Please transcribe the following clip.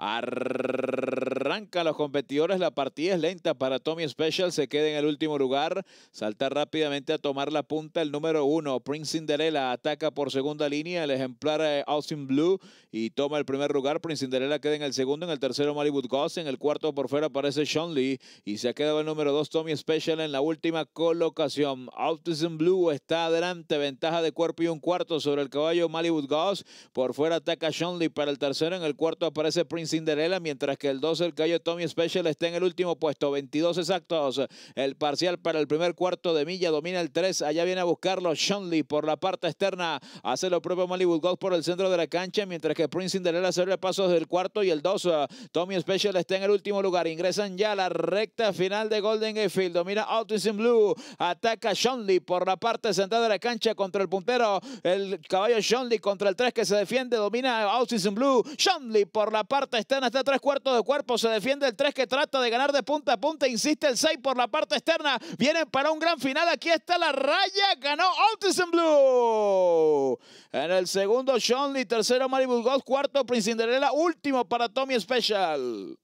Arranca los competidores, la partida es lenta para Tommy Special, se queda en el último lugar, salta rápidamente a tomar la punta el número uno, Prince Cinderella ataca por segunda línea, el ejemplar eh, Austin Blue y toma el primer lugar, Prince Cinderella queda en el segundo, en el tercero Malibu Goss, en el cuarto por fuera aparece Sean Lee y se ha quedado el número dos Tommy Special en la última colocación, Austin Blue está adelante, ventaja de cuerpo y un cuarto sobre el caballo Malibu Goss, por fuera ataca Sean Lee para el tercero, en el cuarto aparece Prince Cinderella, mientras que el 12, el Cayo Tommy Special, está en el último puesto, 22 exactos. El parcial para el primer cuarto de milla domina el 3. Allá viene a buscarlo Shonley por la parte externa. Hace lo propio Malibu Gold por el centro de la cancha, mientras que Prince Cinderella se abre pasos del cuarto y el 2. Uh, Tommy Special está en el último lugar. Ingresan ya a la recta final de Golden Gate Field. Domina Autism Blue. Ataca Shonley por la parte central de la cancha contra el puntero. El caballo Shonley contra el 3 que se defiende. Domina Autism in Blue. Shonley por la parte externa, está a tres cuartos de cuerpo. Se defiende el tres que trata de ganar de punta a punta. Insiste el seis por la parte externa. Vienen para un gran final. Aquí está la raya. Ganó Altison Blue. En el segundo, Lee Tercero, Maribel Gold. Cuarto, Prince Cinderella. Último para Tommy Special.